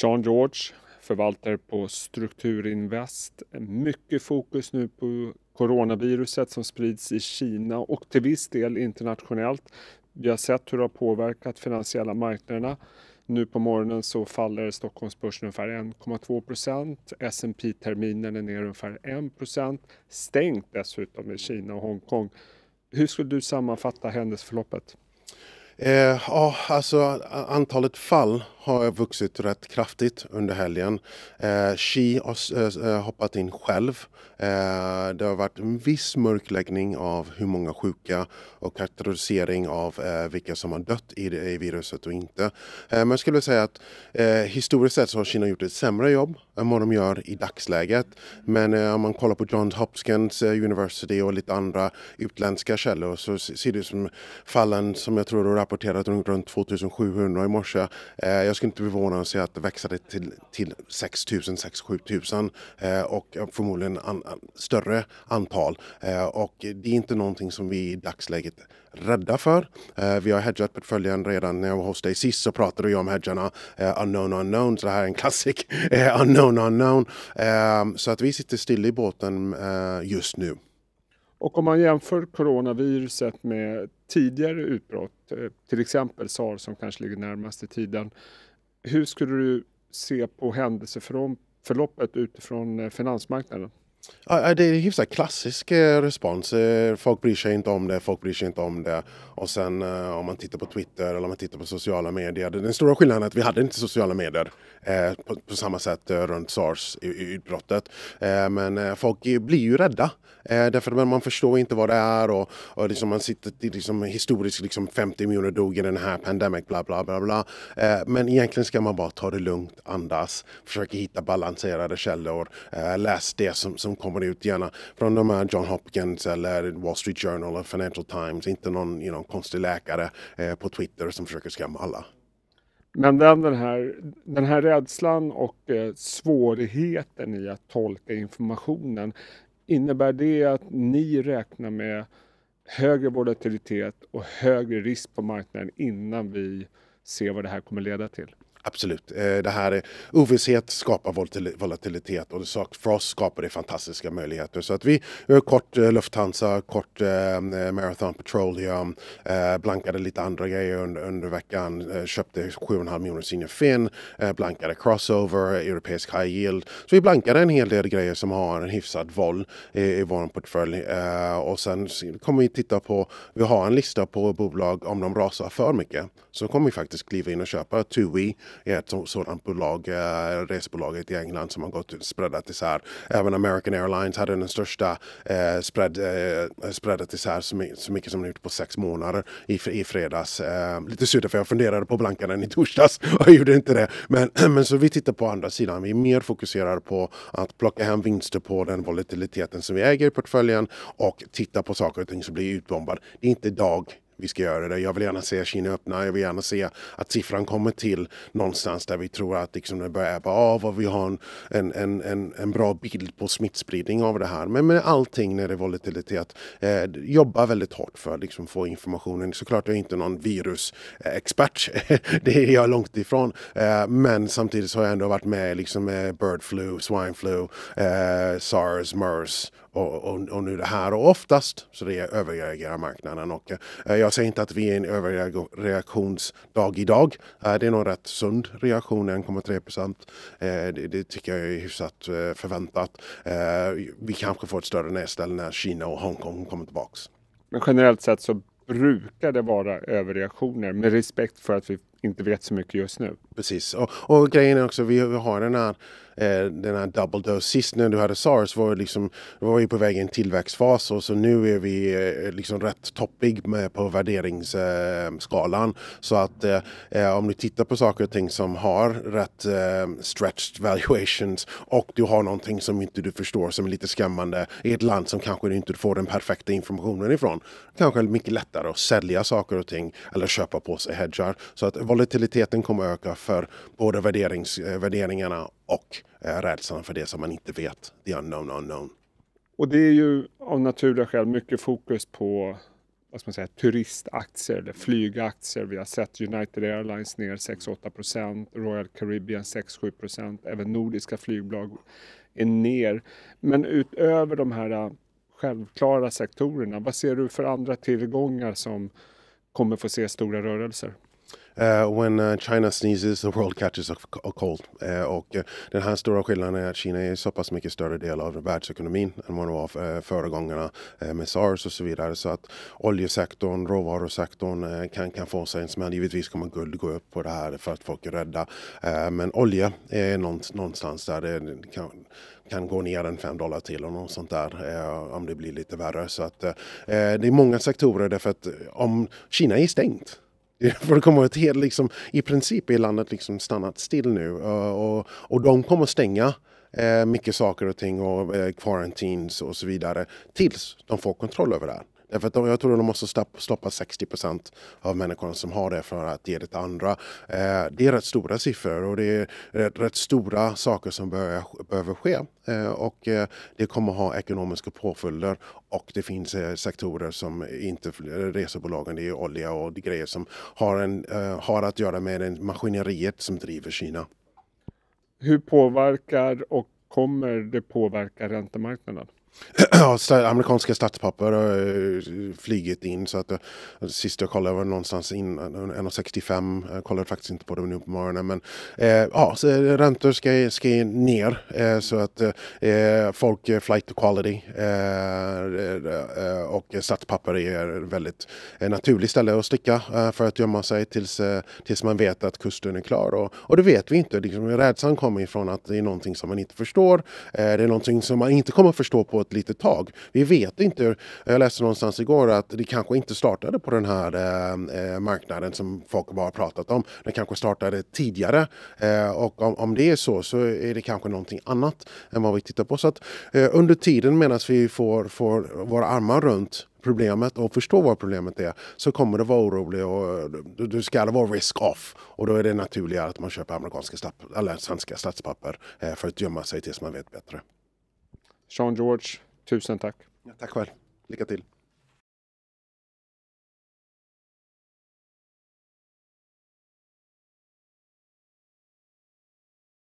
Sean George, förvaltare på Strukturinvest. Mycket fokus nu på coronaviruset som sprids i Kina och till viss del internationellt. Vi har sett hur det har påverkat finansiella marknaderna. Nu på morgonen så faller Stockholmsbörsen ungefär 1,2 procent. S&P terminen är ner ungefär 1 procent. Stängt dessutom i Kina och Hongkong. Hur skulle du sammanfatta händelseförloppet? Eh, ja, alltså antalet fall har vuxit rätt kraftigt under helgen. Eh, Xi har eh, eh, hoppat in själv. Eh, det har varit en viss mörkläggning av hur många sjuka och kategorisering av eh, vilka som har dött i, i viruset och inte. Eh, men jag skulle säga att eh, historiskt sett så har Kina gjort ett sämre jobb än vad de gör i dagsläget. Men om man kollar på Johns Hopkins University och lite andra utländska källor så ser det ut som fallen som jag tror du rapporterat runt 2700 i morse. jag jag skulle inte förvåna sig att det växte till, till 6 000, 7 000 eh, och förmodligen an, större antal. Eh, och det är inte någonting som vi i dagsläget rädda för. Eh, vi har hedgat portföljen redan. När jag var hos dig sist så pratade jag om hedgarna eh, unknown unknown. Så det här är en klassik. Eh, unknown unknown. Eh, så att vi sitter still i båten eh, just nu. Och om man jämför coronaviruset med tidigare utbrott, eh, till exempel SARS som kanske ligger närmast i tiden, hur skulle du se på händelseförloppet utifrån eh, finansmarknaden? det är en hyfsat klassisk eh, respons. Eh, folk bryr sig inte om det, folk bryr sig inte om det. Och sen eh, om man tittar på Twitter eller om man tittar på sociala medier. Den stora skillnaden är att vi hade inte sociala medier på, samma sätt runt sars utbrottet. men folk blir ju rädda. därför att man förstår inte vad det är och, och liksom man sitter liksom, historiskt liksom 50 miljoner dog i den här pandemin, bla bla bla. bla. men egentligen ska man bara ta det lugnt, andas, försöka hitta balanserade källor, läs det som, som kommer ut gärna från de här John Hopkins eller Wall Street Journal eller Financial Times. Inte någon you know, konstig läkare eh, på Twitter som försöker skrämma alla. Men den, den, här, den här rädslan och eh, svårigheten i att tolka informationen, innebär det att ni räknar med högre volatilitet och högre risk på marknaden innan vi ser vad det här kommer leda till? Absolut. Eh, det här är, ovisshet skapar volatilitet och för oss skapar det fantastiska möjligheter. Så att vi har kort eh, Lufthansa, kort eh, Marathon Petroleum, blankade lite andra grejer under, under veckan, köpte 7,5 miljoner senior fin, blankade Crossover, europeisk high yield. Så vi blankade en hel del grejer som har en hyfsad vol i, i vår portfölj. Och sen kommer vi titta på, vi har en lista på bolag om de rasar för mycket så kommer vi faktiskt kliva in och köpa TUI i ett sådant bolag, eh, resebolaget i England som har gått spreadat isär. Även American Airlines hade den största eh, spread, eh, spreadat isär så, mycket, så mycket som nu på sex månader i, i fredags. Eh, lite surt för jag funderade på blankaren i torsdags och jag gjorde inte det. Men, men så vi tittar på andra sidan. Vi är mer fokuserade på att plocka hem vinster på den volatiliteten som vi äger i portföljen och titta på saker och ting som blir utbombad. Det är inte dag vi ska göra det. Jag vill gärna se Kina öppna. Jag vill gärna se att siffran kommer till någonstans där vi tror att liksom det börjar ebba av och vi har en, en, en, en, bra bild på smittspridning av det här. Men med allting när det är volatilitet, eh, jobba väldigt hårt för att liksom få informationen. Såklart jag är inte någon virusexpert, det är jag långt ifrån. Eh, men samtidigt så har jag ändå varit med liksom med bird flu, swine flu, eh, sars, mers och, och, och, nu det här och oftast så det överreagerar marknaden. Och, eh, jag säger inte att vi är en överreaktionsdag idag. Eh, det är nog rätt sund reaktion, 1,3 Eh, det, det, tycker jag är hyfsat eh, förväntat. Eh, vi kanske får ett större nedställ när Kina och Hongkong kommer tillbaks. Men generellt sett så brukar det vara överreaktioner med respekt för att vi inte vet så mycket just nu. Precis, och, och grejen är också vi, vi har den här eh, den här double dose. Sist när du hade sars var, liksom, var vi på väg i en tillväxtfas och så nu är vi eh, liksom rätt toppig med på värderingsskalan. så att eh, eh, om du tittar på saker och ting som har rätt eh, stretched valuations och du har någonting som inte du förstår som är lite skrämmande i ett land som kanske du inte får den perfekta informationen ifrån. Kanske är mycket lättare att sälja saker och ting eller köpa på sig hedgar. Så att volatiliteten kommer att öka för både värderings, värderingarna och eh, rädslan för det som man inte vet, the unknown unknown. Och det är ju av naturliga skäl mycket fokus på vad ska man säga, turistaktier eller flygaktier. Vi har sett United Airlines ner 6-8 Royal Caribbean 6-7 även nordiska flygbolag är ner. Men utöver de här äh, självklara sektorerna, vad ser du för andra tillgångar som kommer få se stora rörelser? Uh, when uh, China sneezes the world catches a, a cold. Uh, och den här stora skillnaden är att Kina är så pass mycket större del av världsekonomin än vad det var föregångarna med sars och så vidare. Så att oljesektorn, råvarusektorn kan, kan få sig en smäll. Givetvis kommer guld gå upp på det här för att folk är rädda. men olja är någonstans där det kan kan gå ner en fem dollar till och något sånt där eh, om det blir lite värre. Så att, eh, det är många sektorer därför att om Kina är stängt För det kommer ett helt, liksom, i princip är landet liksom stannat still nu eh, och, och de kommer stänga eh, mycket saker och ting och eh, quarantines och så vidare tills de får kontroll över det här. Därför att de, jag tror att de måste stoppa 60 av människorna som har det från att ge det till andra. Eh, det är rätt stora siffror och det är rätt, rätt stora saker som bör, behöver ske. Eh, och eh, det kommer ha ekonomiska påföljder och det finns eh, sektorer som inte resebolagen, det är olja och grejer som har, en, eh, har att göra med en maskineriet som driver Kina. Hur påverkar och kommer det påverka räntemarknaden? Amerikanska statspapper har eh, flygit in. så att eh, Sist jag kollade var det någonstans innan, 1,65. Jag Kollade faktiskt inte på det nu på morgonen. Men eh, ja, så eh, räntor ska, ska ner eh, så att eh, folk flight to quality. och statspapper är väldigt naturligt ställe att sticka för att gömma sig tills, tills man vet att kusten är klar. Och, och det vet vi inte. Liksom, rädslan kommer ifrån att det är någonting som man inte förstår. det är någonting som man inte kommer att förstå på ett litet tag. Vi vet inte, jag läste någonstans igår att det kanske inte startade på den här eh, eh, marknaden som folk bara pratat om. Det kanske startade tidigare eh, och om, om det är så så är det kanske någonting annat än vad vi tittar på. Så att, eh, under tiden medan vi får, får våra armar runt problemet och förstå vad problemet är så kommer det vara orolig och eh, du, ska vara risk-off. Och då är det naturligare att man köper amerikanska eller svenska statspapper eh, för att gömma sig tills man vet bättre. Sean George, tusen tack. Ja, tack själv. Lycka till.